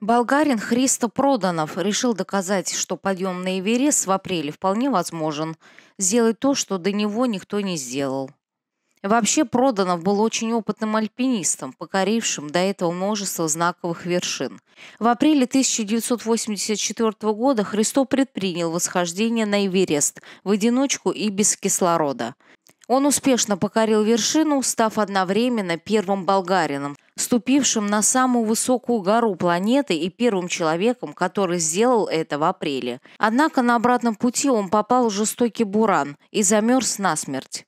Болгарин Христо Проданов решил доказать, что подъем на Эверест в апреле вполне возможен, сделать то, что до него никто не сделал. Вообще Проданов был очень опытным альпинистом, покорившим до этого множество знаковых вершин. В апреле 1984 года Христо предпринял восхождение на Эверест в одиночку и без кислорода. Он успешно покорил вершину, став одновременно первым болгарином, ступившим на самую высокую гору планеты и первым человеком, который сделал это в апреле. Однако на обратном пути он попал в жестокий буран и замерз насмерть.